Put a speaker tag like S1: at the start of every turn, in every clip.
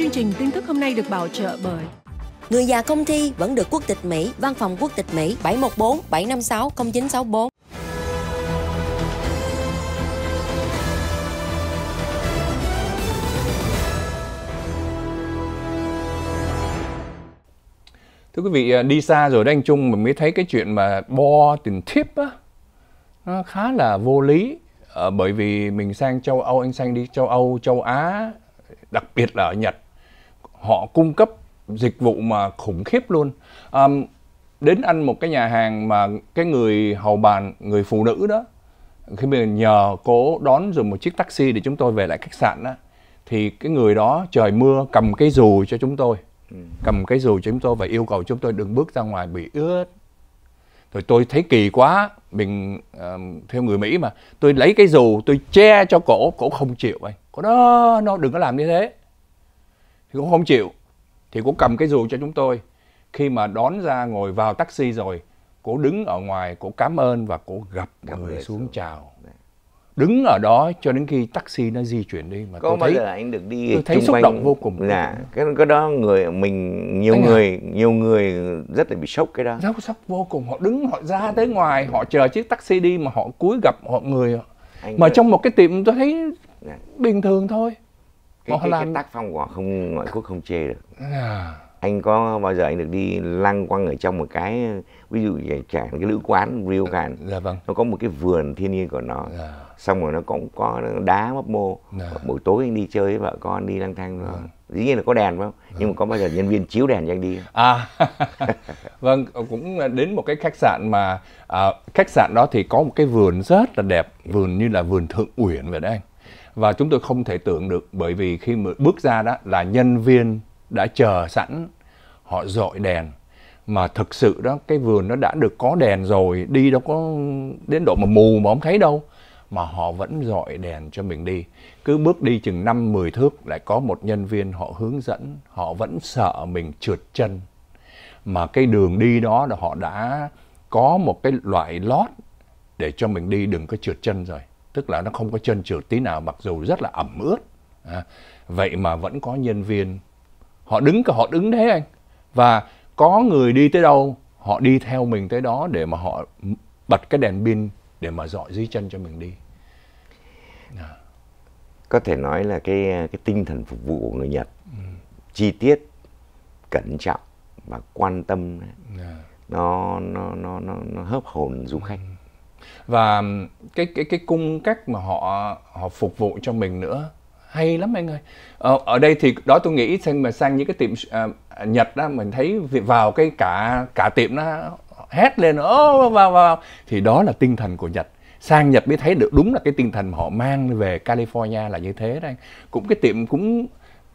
S1: Chương trình tin tức hôm nay được bảo trợ bởi Người già công ty vẫn được quốc tịch Mỹ, văn phòng quốc tịch Mỹ 714 756 0964. Thưa quý vị, à, đi xa rồi đó anh Trung mình mới thấy cái chuyện mà bo tiền tip á, nó khá là vô lý. À, bởi vì mình sang châu Âu, anh sang đi châu Âu, châu Á, đặc biệt là ở Nhật họ cung cấp dịch vụ mà khủng khiếp luôn um, đến ăn một cái nhà hàng mà cái người hầu bàn người phụ nữ đó khi mình nhờ cố đón dùng một chiếc taxi để chúng tôi về lại khách sạn đó thì cái người đó trời mưa cầm cái dù cho chúng tôi cầm cái dù cho chúng tôi và yêu cầu chúng tôi đừng bước ra ngoài bị ướt rồi tôi thấy kỳ quá mình uh, theo người mỹ mà tôi lấy cái dù tôi che cho cổ cổ không chịu anh cổ đó nó đừng có làm như thế thì cũng không chịu thì cũng cầm cái dù cho chúng tôi khi mà đón ra ngồi vào taxi rồi cô đứng ở ngoài cô cảm ơn và cô gặp, gặp người xuống rồi. chào dạ. đứng ở đó cho đến khi taxi nó di chuyển đi mà có tôi thấy là anh
S2: được đi tôi thấy xúc động vô cùng là cái cái đó người mình nhiều anh à? người à? nhiều người rất là bị sốc cái đó sốc sốc vô cùng họ đứng họ ra tới ngoài họ chờ chiếc taxi đi mà họ cúi gặp họ người anh mà ơi. trong một cái tiệm tôi thấy dạ. bình thường thôi cái, cái, cái tác phong của không ngoại quốc không chê được à. anh có bao giờ anh được đi lăng quăng ở trong một cái ví dụ chẳng cái lữ quán Rio Can dạ, dạ, vâng. nó có một cái vườn thiên nhiên của nó dạ. xong rồi nó cũng có đá mấp mô dạ. buổi tối anh đi chơi với vợ con đi lang thang vâng. dĩ nhiên là có đèn phải không vâng. nhưng mà có bao giờ nhân viên chiếu đèn cho anh đi
S1: à vâng ờ, cũng đến một cái khách sạn mà à, khách sạn đó thì có một cái vườn rất là đẹp vườn như là vườn thượng uyển vậy đấy anh và chúng tôi không thể tưởng được bởi vì khi mà bước ra đó là nhân viên đã chờ sẵn họ dội đèn mà thực sự đó cái vườn nó đã được có đèn rồi đi đâu có đến độ mà mù mà không thấy đâu mà họ vẫn dọi đèn cho mình đi cứ bước đi chừng năm mười thước lại có một nhân viên họ hướng dẫn họ vẫn sợ mình trượt chân mà cái đường đi đó là họ đã có một cái loại lót để cho mình đi đừng có trượt chân rồi tức là nó không có chân trượt tí nào mặc dù rất là ẩm ướt à, vậy mà vẫn có nhân viên họ đứng cả họ đứng thế anh và có người đi tới đâu họ đi theo mình tới đó để mà họ bật cái đèn pin để mà dọi dưới chân cho mình đi
S2: à. có thể nói là cái cái tinh thần phục vụ của người Nhật ừ. chi tiết cẩn trọng và quan tâm à. nó, nó nó nó nó hớp hồn du khách ừ và cái
S1: cái cái cung cách mà họ
S2: họ phục vụ cho mình nữa
S1: hay lắm anh ơi ờ, ở đây thì đó tôi nghĩ sang mà sang những cái tiệm à, nhật đó mình thấy vào cái cả cả tiệm nó hét lên ô oh, vào vào thì đó là tinh thần của nhật sang Nhật mới thấy được đúng là cái tinh thần mà họ mang về California là như thế đấy. Cũng cái tiệm cũng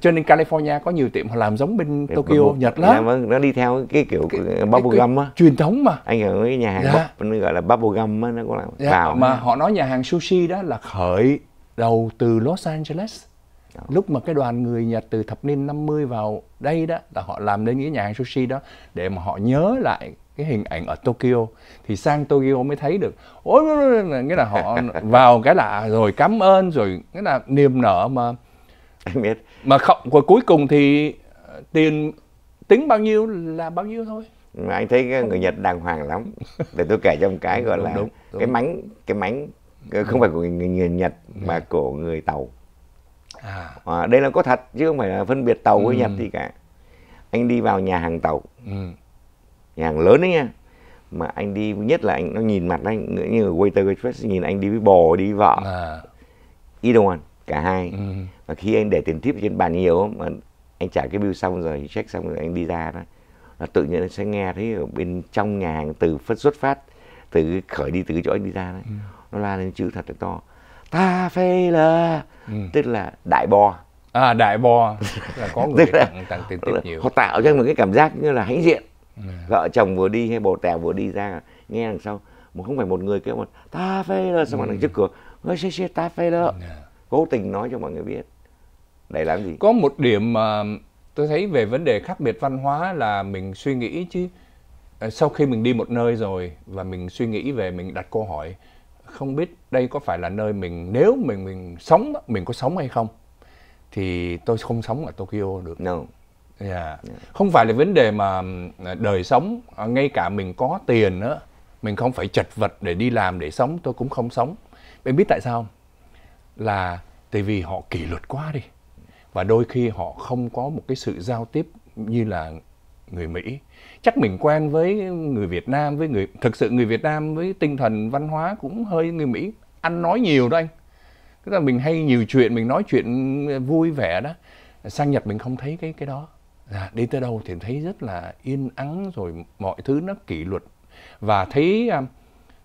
S1: cho nên California có nhiều tiệm họ làm giống bên Tokyo bộ, Nhật lắm dạ,
S2: vâng, nó đi theo cái kiểu cái, bubble á truyền thống mà anh ở cái nhà hàng dạ. bub, gọi là bubble gum á nó có làm. dạ, vào mà họ nói nhà hàng sushi đó là khởi đầu từ Los Angeles đó. Dạ. lúc
S1: mà cái đoàn người Nhật từ thập niên 50 vào đây đó là họ làm đến cái nhà hàng sushi đó để mà họ nhớ lại cái hình ảnh ở Tokyo thì sang Tokyo mới thấy được ôi nghĩa là họ vào cái là à, rồi cảm ơn rồi nghĩa là niềm nở mà
S2: anh biết mà không và cuối cùng thì ờ, tiền tính bao nhiêu là bao nhiêu thôi mà anh thấy người Nhật đàng hoàng lắm để tôi kể cho một cái gọi đúng, là đúng, đúng. cái mánh cái mánh không phải của người, người Nhật mà ừ. của người tàu à. À, đây là có thật chứ không phải là phân biệt tàu ừ. với Nhật gì cả anh đi vào nhà hàng tàu ừ. nhà hàng lớn đấy nha mà anh đi nhất là anh nó nhìn mặt anh như waiter waitress nhìn anh đi với bồ đi với vợ à. he don't want cả hai ừ. và khi anh để tiền tip trên bàn nhiều mà anh trả cái bill xong rồi check xong rồi anh đi ra đó là tự nhiên anh sẽ nghe thấy ở bên trong nhà hàng từ phát xuất phát từ khởi đi từ cái chỗ anh đi ra đấy ừ. nó la lên chữ thật là to ta phê là ừ. tức là đại bò à đại bò là có người là, tặng tặng tiền tiếp nhiều họ tạo cho một cái cảm giác như là hãnh diện ừ. vợ chồng vừa đi hay bồ tèo vừa đi ra nghe đằng sau mà không phải một người kêu một ta phê là xong ừ. đằng trước cửa người xe xe ta phê là ừ. Dạ cố tình nói cho mọi người biết để làm gì có một điểm mà tôi thấy về vấn đề khác biệt văn hóa là mình suy nghĩ
S1: chứ ờ, sau khi mình đi một nơi rồi và mình suy nghĩ về mình đặt câu hỏi không biết đây có phải là nơi mình nếu mình mình sống mình có sống hay không thì tôi không sống ở Tokyo được. No. Yeah. Dạ. yeah. Không phải là vấn đề mà ờ, đời sống ờ, ngay cả mình có tiền nữa, mình không phải chật vật để đi làm để sống tôi cũng không sống. bạn biết tại sao không? là tại vì họ kỷ luật quá đi và đôi khi họ không có một cái sự giao tiếp như là người Mỹ chắc mình quen với người Việt Nam với người thực sự người Việt Nam với tinh thần văn hóa cũng hơi người Mỹ ăn nói nhiều đó anh tức là mình hay nhiều chuyện mình nói chuyện vui vẻ đó sang Nhật mình không thấy cái cái đó à, đi tới đâu thì thấy rất là yên ắng rồi mọi thứ nó kỷ luật và thấy à,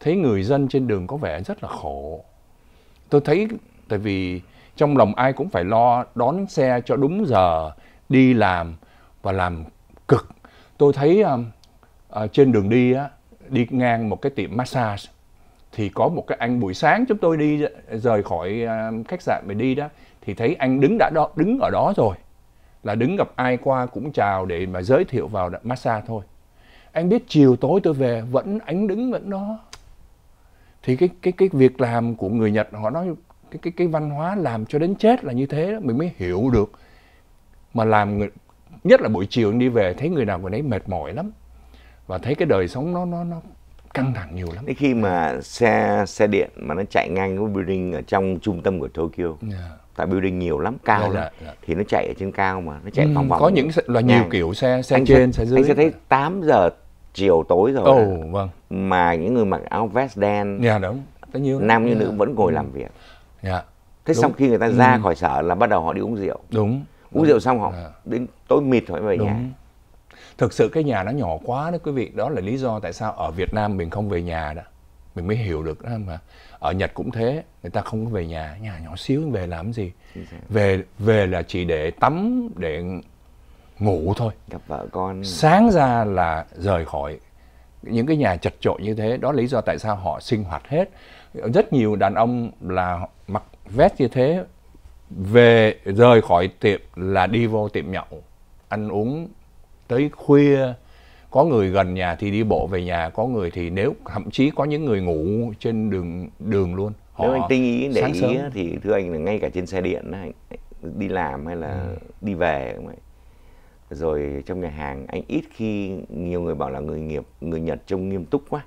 S1: thấy người dân trên đường có vẻ rất là khổ tôi thấy tại vì trong lòng ai cũng phải lo đón xe cho đúng giờ đi làm và làm cực tôi thấy um, uh, trên đường đi á đi ngang một cái tiệm massage thì có một cái anh buổi sáng chúng tôi đi rời khỏi uh, khách sạn để đi đó thì thấy anh đứng đã đó đứng ở đó rồi là đứng gặp ai qua cũng chào để mà giới thiệu vào massage thôi anh biết chiều tối tôi về vẫn anh đứng vẫn đó thì cái cái cái việc làm của người Nhật họ nói cái cái cái văn hóa làm cho đến chết là như thế đó, mình mới hiểu được mà làm người nhất là buổi chiều đi về thấy người nào người đấy mệt mỏi lắm
S2: và thấy cái đời sống nó nó nó căng thẳng nhiều lắm. Thế khi mà xe xe điện mà nó chạy ngang cái building ở trong trung tâm của Tokyo, yeah. Dạ. tại building nhiều lắm, cao yeah, dạ, lắm, yeah, dạ, yeah. thì nó chạy ở trên cao mà nó chạy vòng ừ, vòng. Có những là nhiều kiểu xe xe anh trên, sẽ, xe dưới. Anh sẽ thấy 8 giờ chiều tối rồi. Ồ, oh, vâng. Mà những người mặc áo vest đen. Dạ yeah, đúng. Tất nhiên. Nam như yeah. nữ vẫn ngồi làm ừ. việc yeah. Dạ. thế đúng. xong khi người ta ra ừ. khỏi sở là bắt đầu họ đi uống rượu đúng uống đúng. rượu xong họ yeah. Dạ. đến tối mịt họ về đúng. nhà thực sự cái nhà nó nhỏ
S1: quá đó quý vị đó là lý do tại sao ở Việt Nam mình không về nhà đó mình mới hiểu được đó mà ở Nhật cũng thế người ta không có về nhà nhà nhỏ xíu về làm gì về về là chỉ để tắm để ngủ thôi gặp vợ con sáng ra là rời khỏi những cái nhà chật chội như thế đó là lý do tại sao họ sinh hoạt hết rất nhiều đàn ông là mặc vest như thế về rời khỏi tiệm là đi vô tiệm nhậu ăn uống tới khuya có người gần nhà thì đi bộ về nhà có người thì nếu thậm chí có những người ngủ trên đường đường luôn
S2: họ nếu anh tinh ý để ý sớm. thì thưa anh là ngay cả trên xe điện đi làm hay là ừ. đi về rồi trong nhà hàng anh ít khi nhiều người bảo là người nghiệp người nhật trông nghiêm túc quá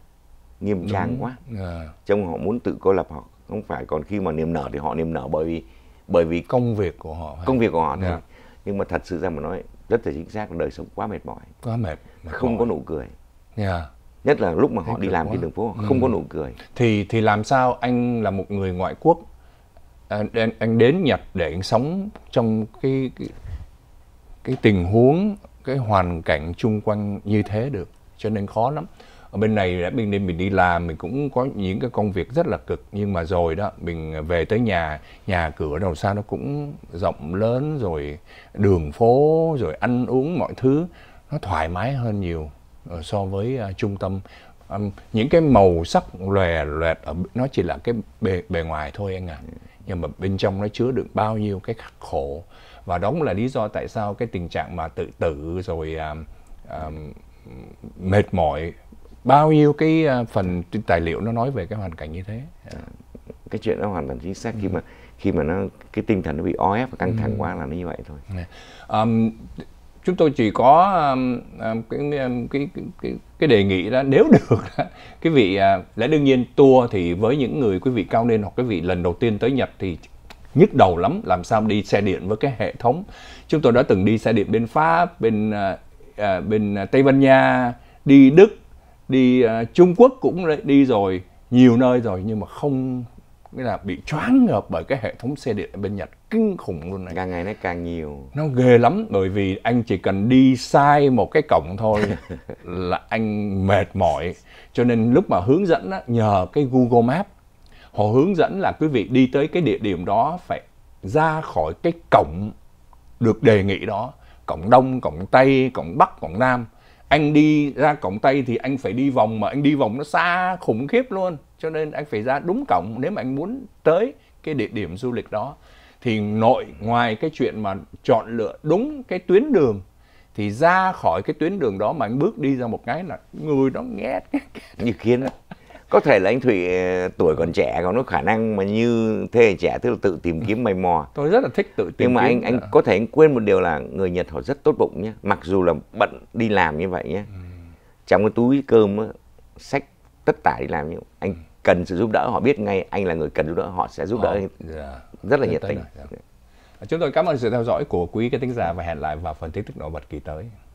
S2: nghiêm trang quá à. Ờ. trong họ muốn tự cô lập họ không phải còn khi mà niềm nở thì họ niềm nở bởi vì bởi vì công việc của họ công việc của họ thôi dạ. yeah. nhưng mà thật sự ra mà nói rất là chính xác là đời sống quá mệt mỏi quá mệt, mệt không mỏi. có nụ cười yeah. Dạ. nhất là lúc mà họ Thế đi làm quá. trên đường phố ừ. không ừ. có nụ cười
S1: thì thì làm sao anh là một người ngoại quốc anh, à, anh đến Nhật để anh sống trong cái cái, cái tình huống cái hoàn cảnh chung quanh như thế được cho nên khó lắm ở bên này đã bên đêm mình đi làm mình cũng có những cái công việc rất là cực nhưng mà rồi đó mình về tới nhà nhà cửa đầu xa nó cũng rộng lớn rồi đường phố rồi ăn uống mọi thứ nó thoải mái hơn nhiều ờ, so với uh, trung tâm um, những cái màu sắc lòe loẹt ở nó chỉ là cái bề bề ngoài thôi anh ạ à. nhưng mà bên trong nó chứa đựng bao nhiêu cái khắc khổ và đó cũng là lý do tại sao cái tình trạng mà tự tử rồi um, um,
S2: mệt mỏi bao nhiêu cái à, phần tài liệu nó nói về cái hoàn cảnh như thế dạ. cái chuyện đó hoàn toàn chính xác ừ. khi mà khi mà nó cái tinh thần nó bị o ép và căng thẳng ừ. quá là nó như vậy thôi um, chúng tôi chỉ có um, cái, cái
S1: cái cái đề nghị đó nếu được cái vị uh, lẽ đương nhiên tour thì với những người quý vị cao niên hoặc quý vị lần đầu tiên tới Nhật thì nhức đầu lắm làm sao đi xe điện với cái hệ thống chúng tôi đã từng đi xe điện bên Pháp bên uh, bên Tây Ban Nha đi Đức đi uh, Trung Quốc cũng đi rồi nhiều nơi rồi nhưng mà không nghĩa là bị choáng ngợp bởi cái hệ thống xe điện ở bên Nhật kinh khủng luôn này. Càng ngày nó càng nhiều. Nó ghê lắm bởi vì anh chỉ cần đi sai một cái cổng thôi là anh mệt mỏi. Cho nên lúc mà hướng dẫn á, nhờ cái Google Map họ hướng dẫn là quý vị đi tới cái địa điểm đó phải ra khỏi cái cổng được đề nghị đó cổng đông cổng tây cổng bắc cổng nam anh đi ra cổng tây thì anh phải đi vòng mà anh đi vòng nó xa khủng khiếp luôn cho nên anh phải ra đúng cổng nếu mà anh muốn tới cái địa điểm du lịch đó thì nội ngoài cái chuyện mà chọn lựa đúng cái tuyến đường thì ra khỏi cái tuyến đường đó mà anh bước đi ra một cái là người nó nghe
S2: như kia đó có thể là anh thụy ờ, tuổi còn trẻ còn nó khả năng mà như thế trẻ tức là tự tìm kiếm mày mò
S1: tôi rất là thích tự tìm nhưng mà kiếm anh anh
S2: có thể anh quên một điều là người nhật họ rất tốt bụng nhé mặc dù là bận đi làm như vậy nhé ừ. trong cái túi cơm á, sách tất tả đi làm nhưng anh ừ. cần sự giúp đỡ họ biết ngay anh là người cần giúp đỡ họ sẽ giúp đỡ anh ờ, yeah. Dạ. rất là nhiệt tình dạ.
S1: chúng tôi cảm ơn sự theo dõi của quý cái tính giả và hẹn lại vào phần tin tức nổi bật kỳ tới